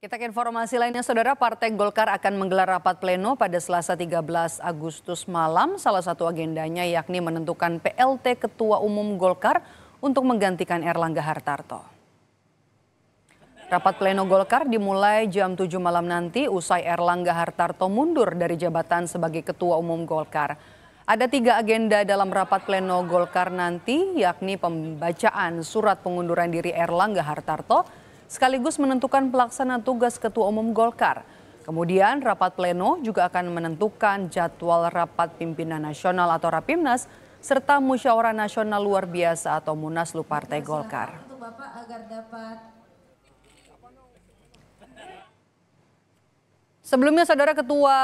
Kita ke informasi lainnya, Saudara. Partai Golkar akan menggelar rapat pleno pada Selasa 13 Agustus malam. Salah satu agendanya yakni menentukan PLT Ketua Umum Golkar untuk menggantikan Erlangga Hartarto. Rapat pleno Golkar dimulai jam 7 malam nanti usai Erlangga Hartarto mundur dari jabatan sebagai Ketua Umum Golkar. Ada tiga agenda dalam rapat pleno Golkar nanti, yakni pembacaan surat pengunduran diri Erlangga Hartarto, sekaligus menentukan pelaksana tugas Ketua Umum Golkar. Kemudian rapat pleno juga akan menentukan jadwal rapat pimpinan nasional atau Rapimnas serta musyawarah nasional luar biasa atau Munaslu Partai Golkar. Sebelumnya Saudara Ketua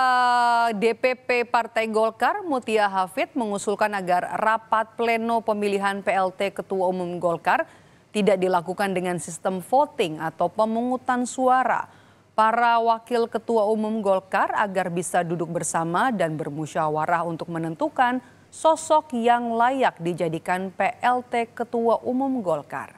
DPP Partai Golkar Mutia Hafid mengusulkan agar rapat pleno pemilihan PLT Ketua Umum Golkar tidak dilakukan dengan sistem voting atau pemungutan suara para wakil ketua umum Golkar agar bisa duduk bersama dan bermusyawarah untuk menentukan sosok yang layak dijadikan PLT ketua umum Golkar.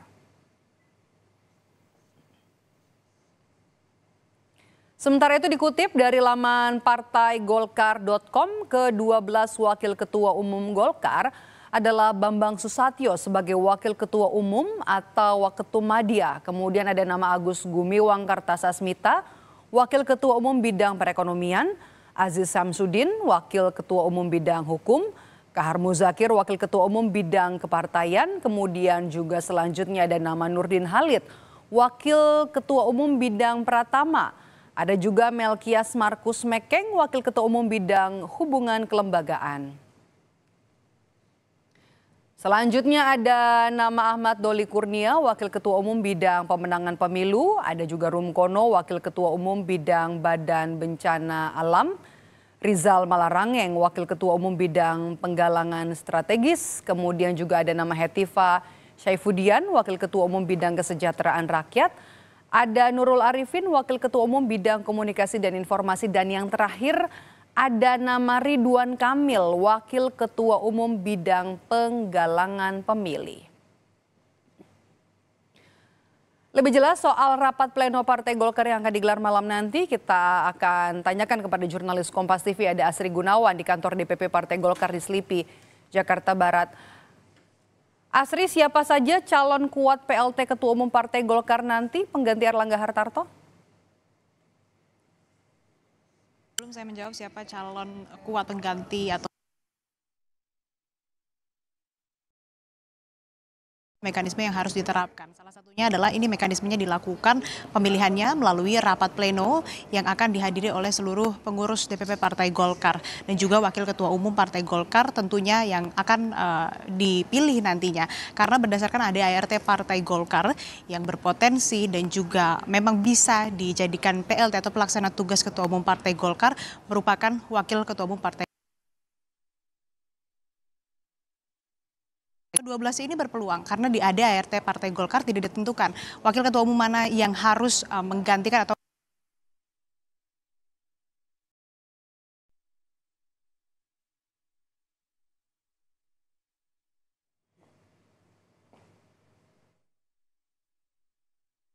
Sementara itu dikutip dari laman partai golkar.com ke-12 wakil ketua umum Golkar adalah Bambang Susatyo sebagai Wakil Ketua Umum atau Waketum Madia. Kemudian ada nama Agus Gumiwang Kartasasmita, Wakil Ketua Umum Bidang Perekonomian, Aziz Samsudin, Wakil Ketua Umum Bidang Hukum, Kahar Muzakir, Wakil Ketua Umum Bidang Kepartaian, kemudian juga selanjutnya ada nama Nurdin Halid, Wakil Ketua Umum Bidang Pratama, ada juga Melkias Markus Mekeng, Wakil Ketua Umum Bidang Hubungan Kelembagaan. Selanjutnya ada nama Ahmad Doli Kurnia, Wakil Ketua Umum Bidang Pemenangan Pemilu. Ada juga Rumkono, Wakil Ketua Umum Bidang Badan Bencana Alam. Rizal Malarangeng, Wakil Ketua Umum Bidang Penggalangan Strategis. Kemudian juga ada nama Hetifa Syaifudian, Wakil Ketua Umum Bidang Kesejahteraan Rakyat. Ada Nurul Arifin, Wakil Ketua Umum Bidang Komunikasi dan Informasi. Dan yang terakhir ada nama Ridwan Kamil, Wakil Ketua Umum Bidang Penggalangan Pemilih. Lebih jelas soal rapat pleno Partai Golkar yang akan digelar malam nanti, kita akan tanyakan kepada jurnalis Kompas TV ada Asri Gunawan di kantor DPP Partai Golkar di Slipi, Jakarta Barat. Asri, siapa saja calon kuat PLT Ketua Umum Partai Golkar nanti pengganti Erlangga Hartarto? Belum saya menjawab siapa calon kuat pengganti atau mekanisme yang harus diterapkan. Salah satunya adalah ini mekanismenya dilakukan pemilihannya melalui rapat pleno yang akan dihadiri oleh seluruh pengurus DPP Partai Golkar dan juga Wakil Ketua Umum Partai Golkar tentunya yang akan uh, dipilih nantinya. Karena berdasarkan ada ART Partai Golkar yang berpotensi dan juga memang bisa dijadikan PLT atau pelaksana tugas Ketua Umum Partai Golkar merupakan Wakil Ketua Umum Partai 12 ini berpeluang karena di ADART Partai Golkar tidak ditentukan. Wakil Ketua Umum mana yang harus eh, menggantikan atau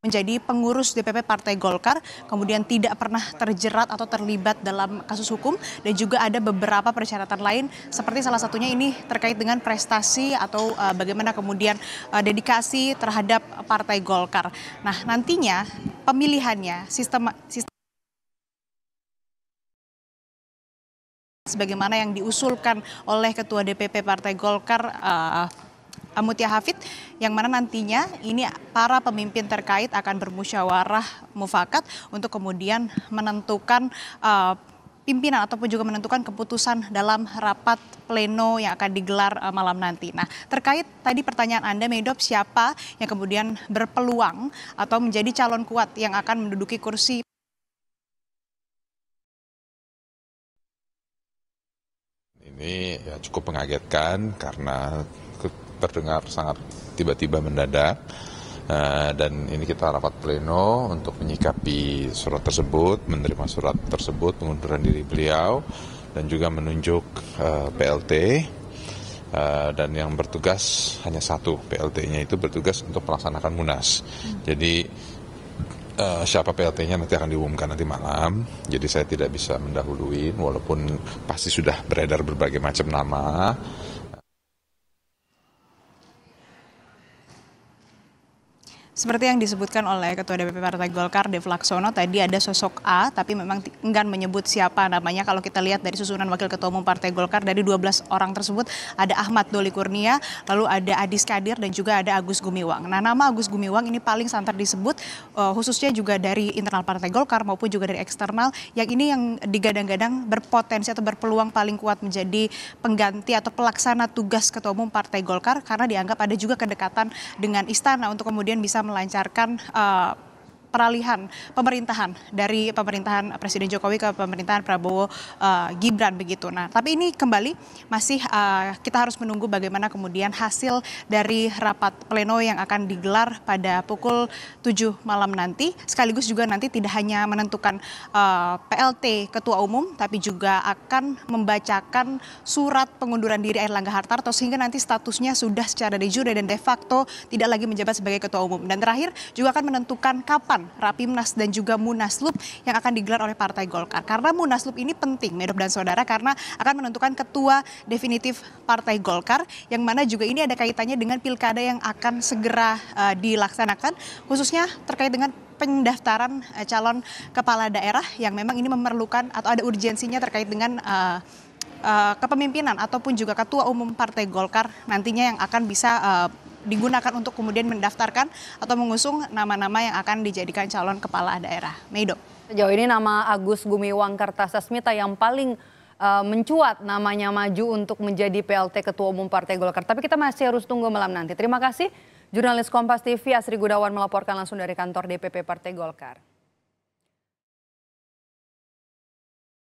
menjadi pengurus DPP Partai Golkar, kemudian tidak pernah terjerat atau terlibat dalam kasus hukum, dan juga ada beberapa persyaratan lain, seperti salah satunya ini terkait dengan prestasi atau uh, bagaimana kemudian uh, dedikasi terhadap Partai Golkar. Nah, nantinya pemilihannya sistem, sistem sebagaimana yang diusulkan oleh Ketua DPP Partai Golkar uh, Mutia Hafid yang mana nantinya ini para pemimpin terkait akan bermusyawarah mufakat untuk kemudian menentukan uh, pimpinan ataupun juga menentukan keputusan dalam rapat pleno yang akan digelar uh, malam nanti. Nah, terkait tadi pertanyaan Anda, Medop, siapa yang kemudian berpeluang atau menjadi calon kuat yang akan menduduki kursi ini ya cukup mengagetkan karena terdengar sangat tiba-tiba mendadak uh, dan ini kita rapat pleno untuk menyikapi surat tersebut, menerima surat tersebut pengunduran diri beliau dan juga menunjuk uh, eh, PLT Uh, eh, dan yang bertugas hanya satu PLT-nya itu bertugas untuk melaksanakan munas. Hmm. Jadi uh, siapa PLT-nya nanti akan diumumkan nanti malam. Jadi saya tidak bisa mendahului walaupun pasti sudah beredar berbagai macam nama Seperti yang disebutkan oleh Ketua DPP Partai Golkar, Dev Laksono, tadi ada sosok A, tapi memang enggan menyebut siapa namanya. Kalau kita lihat dari susunan Wakil Ketua Umum Partai Golkar, dari 12 orang tersebut ada Ahmad Doli Kurnia, lalu ada Adis Kadir, dan juga ada Agus Gumiwang. Nah, nama Agus Gumiwang ini paling santer disebut, eh, khususnya juga dari internal Partai Golkar maupun juga dari eksternal, yang ini yang digadang-gadang berpotensi atau berpeluang paling kuat menjadi pengganti atau pelaksana tugas Ketua Umum Partai Golkar, karena dianggap ada juga kedekatan dengan istana untuk kemudian bisa melancarkan uh, peralihan pemerintahan dari pemerintahan Presiden Jokowi ke pemerintahan Prabowo uh, Gibran begitu. Nah, tapi ini kembali masih uh, kita harus menunggu bagaimana kemudian hasil dari rapat pleno yang akan digelar pada pukul 7 malam nanti. Sekaligus juga nanti tidak hanya menentukan uh, eh, PLT Ketua Umum, tapi juga akan membacakan surat pengunduran diri Erlangga Hartarto sehingga nanti statusnya sudah secara de jure dan de facto tidak lagi menjabat sebagai Ketua Umum. Dan terakhir juga akan menentukan kapan Rapimnas dan juga Munaslup yang akan digelar oleh Partai Golkar. Karena Munaslup ini penting, Medop dan Saudara, karena akan menentukan ketua definitif Partai Golkar, yang mana juga ini ada kaitannya dengan pilkada yang akan segera uh, dilaksanakan, khususnya terkait dengan pendaftaran uh, calon kepala daerah yang memang ini memerlukan atau ada urgensinya terkait dengan uh, kepemimpinan ataupun juga ketua umum Partai Golkar nantinya yang akan bisa digunakan untuk kemudian mendaftarkan atau mengusung nama-nama yang akan dijadikan calon kepala daerah. Meido. Sejauh ini nama Agus Gumiwang Kartasasmita yang paling uh, mencuat namanya maju untuk menjadi PLT Ketua Umum Partai Golkar. Tapi kita masih harus tunggu malam nanti. Terima kasih jurnalis Kompas TV Asri Gudawan melaporkan langsung dari kantor DPP Partai Golkar.